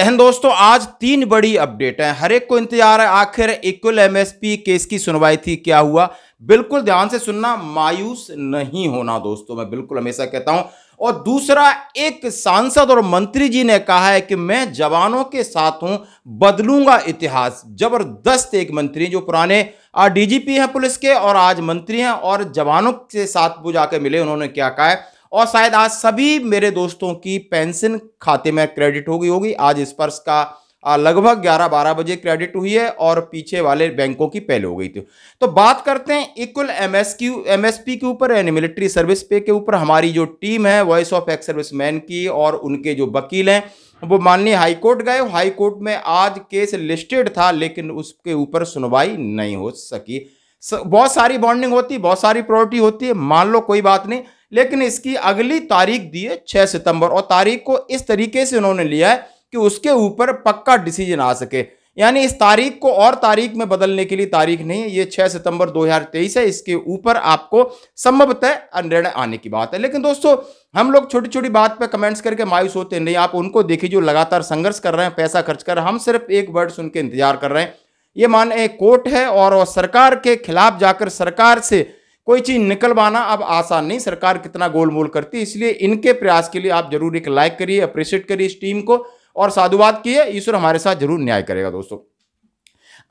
जहन दोस्तों आज तीन बड़ी अपडेट है हर एक को इंतजार है आखिर इक्वल एमएसपी केस की सुनवाई थी क्या हुआ बिल्कुल ध्यान से सुनना मायूस नहीं होना दोस्तों मैं बिल्कुल हमेशा कहता हूं और दूसरा एक सांसद और मंत्री जी ने कहा है कि मैं जवानों के साथ हूं बदलूंगा इतिहास जबरदस्त एक मंत्री जो पुराने डीजीपी हैं पुलिस के और आज मंत्री हैं और जवानों के साथ बुझा के मिले उन्होंने क्या कहा है और शायद आज सभी मेरे दोस्तों की पेंशन खाते में क्रेडिट हो गई होगी आज स्पर्श का लगभग 11-12 बजे क्रेडिट हुई है और पीछे वाले बैंकों की पहले हो गई थी तो बात करते हैं इक्वल एस पी के ऊपर यानी मिलिट्री सर्विस पे के ऊपर हमारी जो टीम है voice of ex service man की और उनके जो वकील हैं वो माननीय हाईकोर्ट गए हाईकोर्ट में आज केस लिस्टेड था लेकिन उसके ऊपर सुनवाई नहीं हो सकी बहुत सारी बॉन्डिंग होती बहुत सारी प्रॉपर्टी होती है मान लो कोई बात नहीं लेकिन इसकी अगली तारीख दी है छः सितंबर और तारीख को इस तरीके से उन्होंने लिया है कि उसके ऊपर पक्का डिसीजन आ सके यानी इस तारीख को और तारीख में बदलने के लिए तारीख नहीं है ये 6 सितंबर 2023 है इसके ऊपर आपको संभवतः निर्णय आने की बात है लेकिन दोस्तों हम लोग छोटी छोटी बात पे कमेंट्स करके मायूस होते नहीं आप उनको देखिए जो लगातार संघर्ष कर रहे हैं पैसा खर्च कर रहे हैं हम सिर्फ एक वर्ड सुन के इंतजार कर रहे हैं ये मान एक कोर्ट है और सरकार के खिलाफ जाकर सरकार से कोई चीज़ निकलवाना अब आसान नहीं सरकार कितना गोलमोल करती है इसलिए इनके प्रयास के लिए आप जरूर एक लाइक करिए अप्रिशिएट करिए इस टीम को और साधुवाद किए ईश्वर हमारे साथ जरूर न्याय करेगा दोस्तों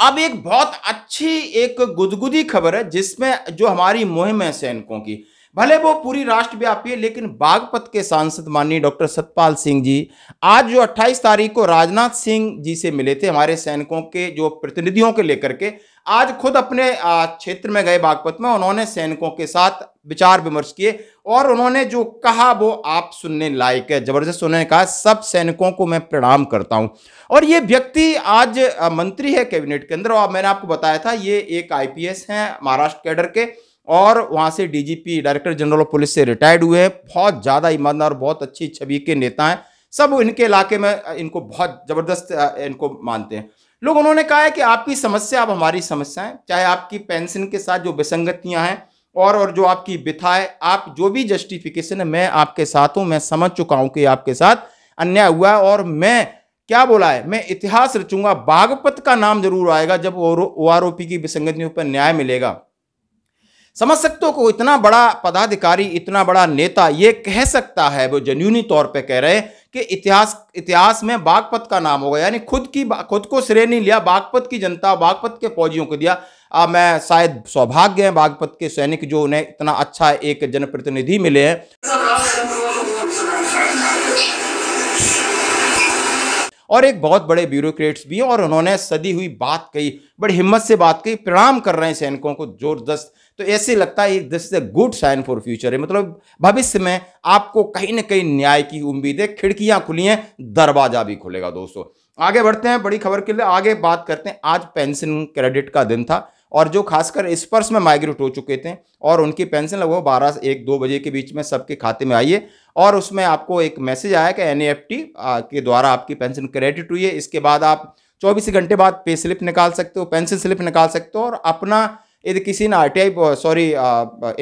अब एक बहुत अच्छी एक गुदगुदी खबर है जिसमें जो हमारी मुहिम है सैनिकों की भले वो पूरी राष्ट्रव्यापी है लेकिन बागपत के सांसद माननीय डॉक्टर सतपाल सिंह जी आज जो 28 तारीख को राजनाथ सिंह जी से मिले थे हमारे सैनिकों के जो प्रतिनिधियों के लेकर के आज खुद अपने क्षेत्र में गए बागपत में उन्होंने सैनिकों के साथ विचार विमर्श किए और उन्होंने जो कहा वो आप सुनने लायक है जबरदस्त उन्होंने कहा सब सैनिकों को मैं प्रणाम करता हूं और ये व्यक्ति आज मंत्री है कैबिनेट के अंदर और मैंने आपको बताया था ये एक आईपीएस हैं महाराष्ट्र कैडर के और वहाँ से DGP director general of police से रिटायर्ड हुए हैं बहुत ज़्यादा ईमानदार बहुत अच्छी छवि के नेता हैं सब इनके इलाके में इनको बहुत ज़बरदस्त इनको मानते हैं लोग उन्होंने कहा है कि आपकी समस्या अब हमारी समस्या है चाहे आपकी पेंशन के साथ जो विसंगतियाँ हैं और और जो आपकी बिथाए है आप जो भी जस्टिफिकेशन है मैं आपके साथ हूँ मैं समझ चुका हूँ कि आपके साथ अन्याय हुआ है और मैं क्या बोला है मैं इतिहास रचूंगा बागपत का नाम जरूर आएगा जब ओ आर ओ पी की विसंगतियों पर न्याय मिलेगा समझ सकते हो को इतना बड़ा पदाधिकारी इतना बड़ा नेता ये कह सकता है वो जनूनी तौर पे कह रहे हैं कि इतिहास इतिहास में बागपत का नाम होगा यानी खुद की खुद को श्रेय नहीं लिया बागपत की जनता बागपत के फौजियों को दिया आ, मैं शायद सौभाग्य है बागपत के सैनिक जो उन्हें इतना अच्छा एक जनप्रतिनिधि मिले हैं और एक बहुत बड़े ब्यूरोक्रेट्स भी हैं और उन्होंने सदी हुई बात कही बड़ी हिम्मत से बात कही प्रणाम कर रहे हैं सैनिकों को ज़ोरदस्त तो ऐसे लगता है this is a good sign for future है मतलब भविष्य में आपको कहीं ना कहीं न्याय की उम्मीद है खिड़कियां खुली हैं दरवाजा भी खुलेगा दोस्तों आगे बढ़ते हैं बड़ी खबर के लिए आगे बात करते हैं आज पेंशन क्रेडिट का दिन था और जो खासकर स्पर्श में माइग्रेट हो चुके थे और उनकी पेंशन लगभग बारह से एक दो बजे के बीच में सबके खाते में आई है और उसमें आपको एक मैसेज आया कि एन के द्वारा आपकी पेंशन क्रेडिट हुई है इसके बाद आप चौबीस घंटे बाद पे स्लिप निकाल सकते हो पेंशन स्लिप निकाल सकते हो और अपना यदि किसी ने R T sorry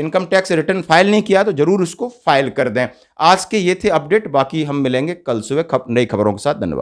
income tax return file नहीं किया तो जरूर उसको फाइल कर दें आज के ये थे अपडेट बाकी हम मिलेंगे कल सुबह खब, नई खबरों के साथ धन्यवाद